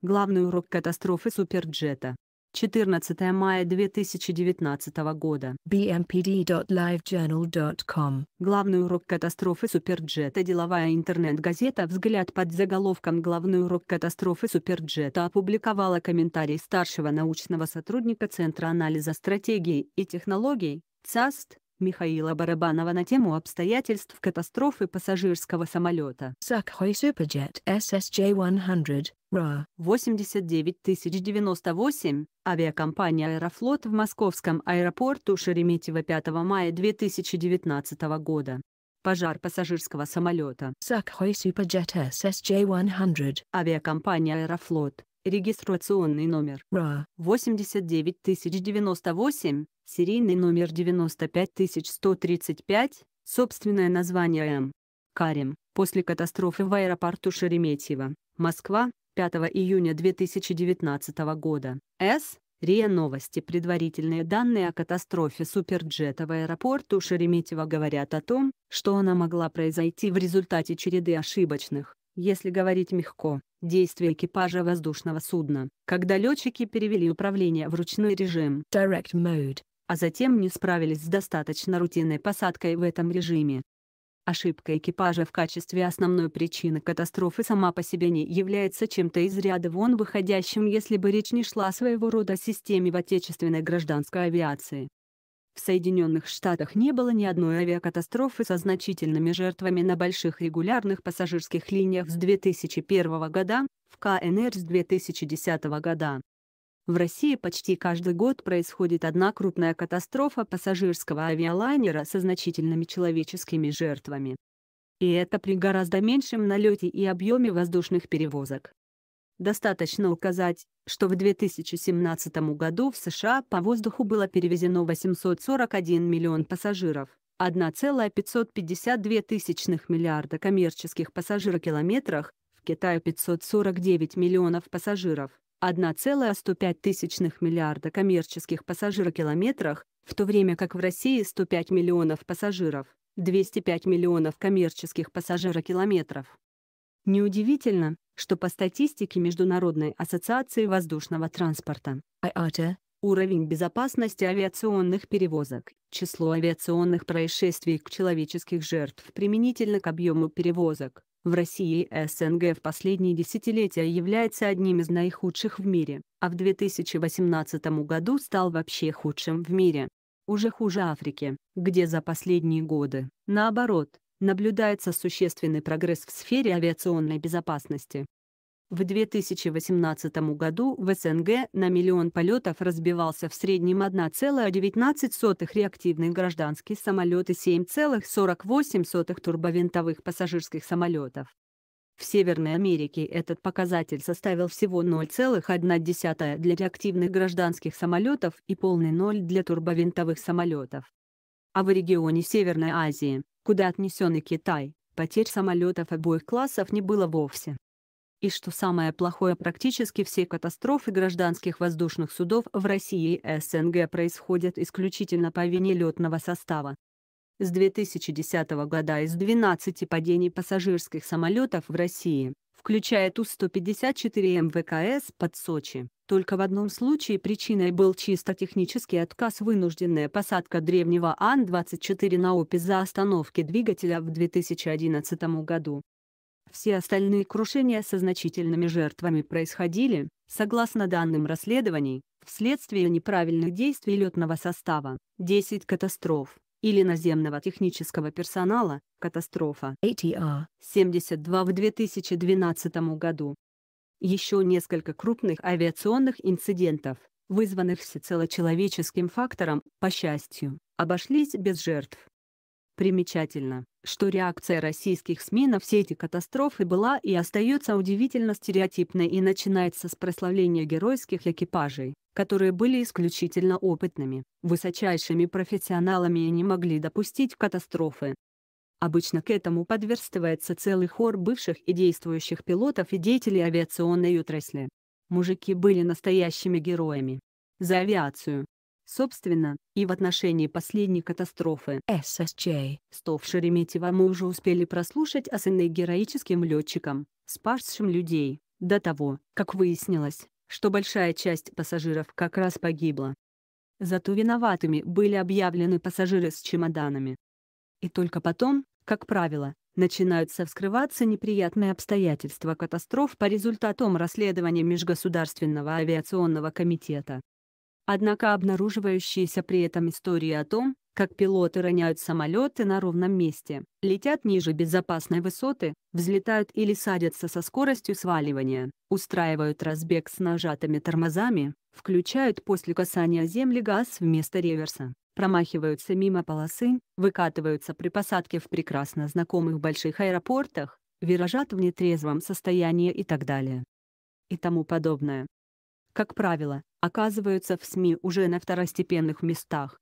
Главный урок катастрофы суперджета. 14 мая 2019 года. bmpd.livejournal.com Главный урок катастрофы суперджета Деловая интернет-газета «Взгляд» под заголовком «Главный урок катастрофы суперджета» опубликовала комментарий старшего научного сотрудника Центра анализа стратегий и технологий ЦАСТ Михаила Барабанова на тему обстоятельств катастрофы пассажирского самолета. Sakhoi Superjet SSJ-100, RA. 89098, авиакомпания «Аэрофлот» в московском аэропорту Шереметьево 5 мая 2019 года пожар пассажирского самолета. Sakhoi Superjet SSJ-100. Авиакомпания «Аэрофлот». Регистрационный номер РА 89098, серийный номер 95135, собственное название М. Карим, после катастрофы в аэропорту Шереметьево, Москва, 5 июня 2019 года. С. РИА Новости Предварительные данные о катастрофе суперджета в аэропорту Шереметьево говорят о том, что она могла произойти в результате череды ошибочных, если говорить мягко, действий экипажа воздушного судна, когда летчики перевели управление в ручной режим. Direct mode а затем не справились с достаточно рутинной посадкой в этом режиме. Ошибка экипажа в качестве основной причины катастрофы сама по себе не является чем-то из ряда вон выходящим, если бы речь не шла о своего рода системе в отечественной гражданской авиации. В Соединенных Штатах не было ни одной авиакатастрофы со значительными жертвами на больших регулярных пассажирских линиях с 2001 года, в КНР с 2010 года. В России почти каждый год происходит одна крупная катастрофа пассажирского авиалайнера со значительными человеческими жертвами. И это при гораздо меньшем налете и объеме воздушных перевозок. Достаточно указать, что в 2017 году в США по воздуху было перевезено 841 миллион пассажиров, 1,552 тысячных миллиарда коммерческих пассажирокилометрах, в Китае 549 миллионов пассажиров, 1,105 миллиарда коммерческих пассажирокилометрах, в то время как в России 105 миллионов пассажиров, 205 миллионов коммерческих пассажирокилометров. Неудивительно, что по статистике Международной ассоциации воздушного транспорта IATA, уровень безопасности авиационных перевозок, число авиационных происшествий к человеческих жертв применительно к объему перевозок, в России СНГ в последние десятилетия является одним из наихудших в мире, а в 2018 году стал вообще худшим в мире. Уже хуже Африки, где за последние годы, наоборот, наблюдается существенный прогресс в сфере авиационной безопасности. В 2018 году в СНГ на миллион полетов разбивался в среднем 1,19 реактивных гражданских самолет и 7,48 турбовинтовых пассажирских самолетов. В Северной Америке этот показатель составил всего 0,1 для реактивных гражданских самолетов и полный ноль для турбовинтовых самолетов. А в регионе Северной Азии, куда отнесен и Китай, потерь самолетов обоих классов не было вовсе. И что самое плохое, практически все катастрофы гражданских воздушных судов в России и СНГ происходят исключительно по вине летного состава. С 2010 года из 12 падений пассажирских самолетов в России, включая Ту-154 МВКС под Сочи, только в одном случае причиной был чисто технический отказ вынужденная посадка древнего Ан-24 на ОПИ за остановки двигателя в 2011 году. Все остальные крушения со значительными жертвами происходили, согласно данным расследований, вследствие неправильных действий летного состава, 10 катастроф, или наземного технического персонала, катастрофа ATR 72 в 2012 году. Еще несколько крупных авиационных инцидентов, вызванных всецело человеческим фактором, по счастью, обошлись без жертв. Примечательно, что реакция российских СМИ на все эти катастрофы была и остается удивительно стереотипной и начинается с прославления геройских экипажей, которые были исключительно опытными, высочайшими профессионалами и не могли допустить катастрофы. Обычно к этому подверстывается целый хор бывших и действующих пилотов и деятелей авиационной отрасли. Мужики были настоящими героями. За авиацию, Собственно, и в отношении последней катастрофы ССЧ 100 в Шереметьево мы уже успели прослушать о сыне героическим летчикам, спасшим людей, до того, как выяснилось, что большая часть пассажиров как раз погибла. Зато виноватыми были объявлены пассажиры с чемоданами. И только потом, как правило, начинаются вскрываться неприятные обстоятельства катастроф по результатам расследования Межгосударственного авиационного комитета однако обнаруживающиеся при этом истории о том, как пилоты роняют самолеты на ровном месте, летят ниже безопасной высоты, взлетают или садятся со скоростью сваливания, устраивают разбег с нажатыми тормозами, включают после касания земли газ вместо реверса, промахиваются мимо полосы, выкатываются при посадке в прекрасно знакомых больших аэропортах, виражат в нетрезвом состоянии и так далее. И тому подобное как правило, оказываются в СМИ уже на второстепенных местах.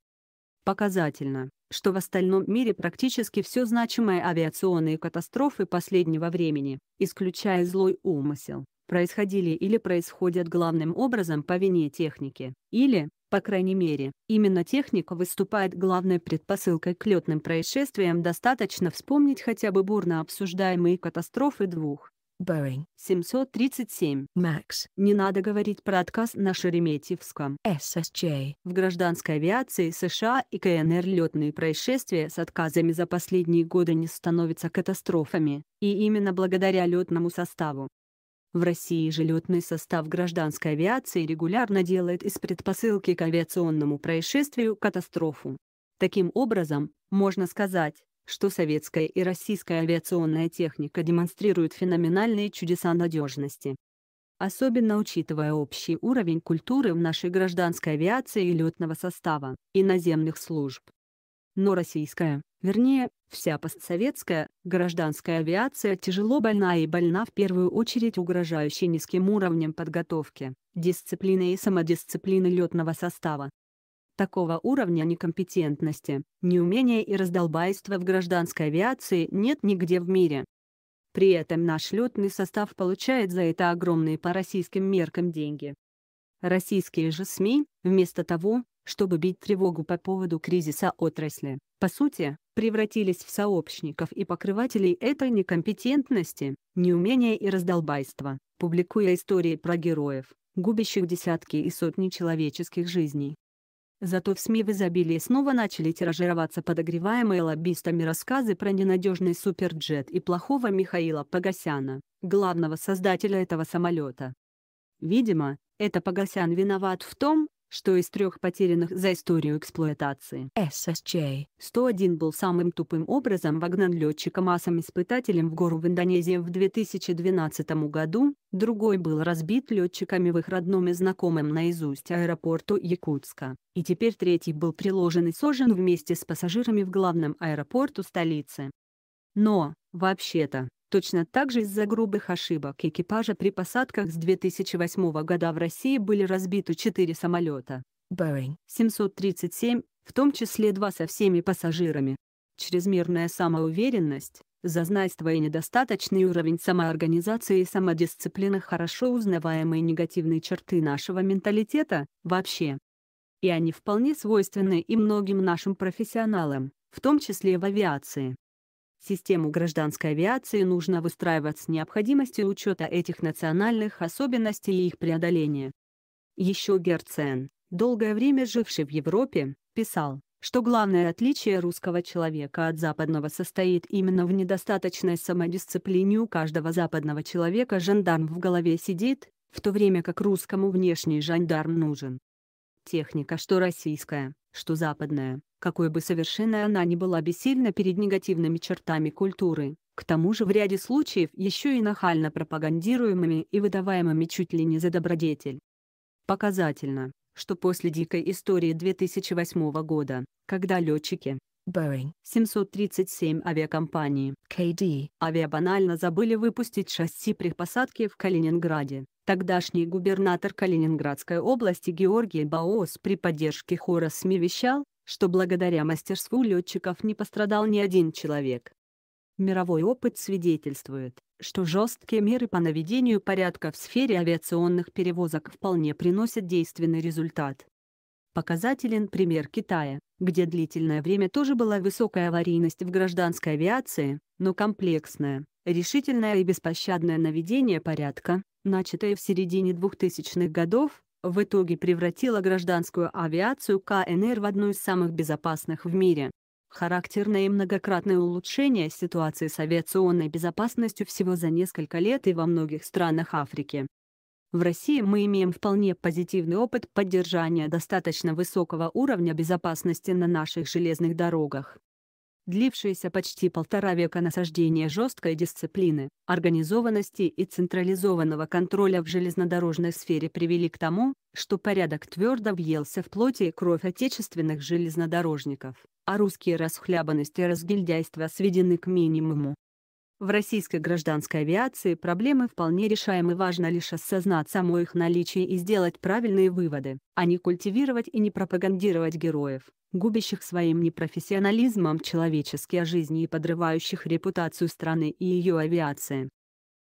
Показательно, что в остальном мире практически все значимые авиационные катастрофы последнего времени, исключая злой умысел, происходили или происходят главным образом по вине техники, или, по крайней мере, именно техника выступает главной предпосылкой к летным происшествиям. Достаточно вспомнить хотя бы бурно обсуждаемые катастрофы двух Boeing 737 MAX. Не надо говорить про отказ на Шереметьевском. SSJ. В гражданской авиации США и КНР летные происшествия с отказами за последние годы не становятся катастрофами, и именно благодаря летному составу. В России же летный состав гражданской авиации регулярно делает из предпосылки к авиационному происшествию катастрофу. Таким образом, можно сказать, что советская и российская авиационная техника демонстрируют феноменальные чудеса надежности. Особенно учитывая общий уровень культуры в нашей гражданской авиации и летного состава, и наземных служб. Но российская, вернее, вся постсоветская, гражданская авиация тяжело больна и больна в первую очередь угрожающей низким уровнем подготовки, дисциплины и самодисциплины летного состава, Такого уровня некомпетентности, неумения и раздолбайства в гражданской авиации нет нигде в мире. При этом наш летный состав получает за это огромные по российским меркам деньги. Российские же СМИ, вместо того, чтобы бить тревогу по поводу кризиса отрасли, по сути, превратились в сообщников и покрывателей этой некомпетентности, неумения и раздолбайства, публикуя истории про героев, губящих десятки и сотни человеческих жизней. Зато в СМИ в изобилии снова начали тиражироваться подогреваемые лоббистами рассказы про ненадежный суперджет и плохого Михаила Погосяна, главного создателя этого самолета. Видимо, это Погосян виноват в том, что из трех потерянных за историю эксплуатации SSJ 101 был самым тупым образом вогнан летчиком-асом-испытателем в гору в Индонезии в 2012 году, другой был разбит летчиками в их родном и знакомым наизусть аэропорту Якутска, и теперь третий был приложен и сожжен вместе с пассажирами в главном аэропорту столицы. Но, вообще-то, Точно так же из-за грубых ошибок экипажа при посадках с 2008 года в России были разбиты 4 самолета Boeing 737, в том числе два со всеми пассажирами. Чрезмерная самоуверенность, зазнайство и недостаточный уровень самоорганизации и самодисциплины хорошо узнаваемые негативные черты нашего менталитета, вообще. И они вполне свойственны и многим нашим профессионалам, в том числе в авиации. Систему гражданской авиации нужно выстраивать с необходимостью учета этих национальных особенностей и их преодоления. Еще Герцен, долгое время живший в Европе, писал, что главное отличие русского человека от западного состоит именно в недостаточной самодисциплине у каждого западного человека жандарм в голове сидит, в то время как русскому внешний жандарм нужен. Техника что российская, что западная, какой бы совершенной она ни была бессильна перед негативными чертами культуры, к тому же в ряде случаев еще и нахально пропагандируемыми и выдаваемыми чуть ли не за добродетель. Показательно, что после дикой истории 2008 года, когда летчики Boeing 737 авиакомпании KD авиабанально забыли выпустить шасси при посадке в Калининграде, Тогдашний губернатор Калининградской области Георгий Баос при поддержке хора СМИ вещал, что благодаря мастерству летчиков не пострадал ни один человек. Мировой опыт свидетельствует, что жесткие меры по наведению порядка в сфере авиационных перевозок вполне приносят действенный результат. Показателен пример Китая, где длительное время тоже была высокая аварийность в гражданской авиации, но комплексное, решительное и беспощадное наведение порядка, начатое в середине 2000-х годов, в итоге превратила гражданскую авиацию КНР в одну из самых безопасных в мире. Характерное и многократное улучшение ситуации с авиационной безопасностью всего за несколько лет и во многих странах Африки. В России мы имеем вполне позитивный опыт поддержания достаточно высокого уровня безопасности на наших железных дорогах. Длившаяся почти полтора века насаждение жесткой дисциплины, организованности и централизованного контроля в железнодорожной сфере привели к тому, что порядок твердо въелся в плоть и кровь отечественных железнодорожников, а русские расхлябанности и разгильдяйства сведены к минимуму. В российской гражданской авиации проблемы вполне решаемы, важно лишь осознать само их наличие и сделать правильные выводы, а не культивировать и не пропагандировать героев, губящих своим непрофессионализмом человеческие а жизни и подрывающих репутацию страны и ее авиации.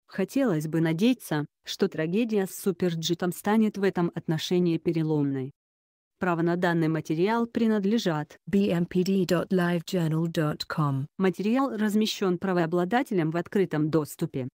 Хотелось бы надеяться, что трагедия с суперджетом станет в этом отношении переломной. Право на данный материал принадлежат bmpd.livejournal.com. Материал размещен правообладателем в открытом доступе.